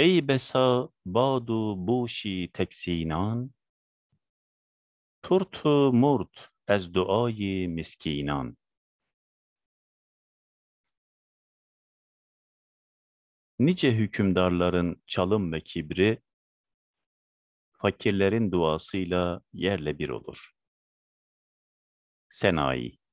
ای بسا باد و بوشی تکسینان ترت و مرد از دعای مسکینان Nice hükümdarların çalım ve kibri, fakirlerin duasıyla yerle bir olur. Senayi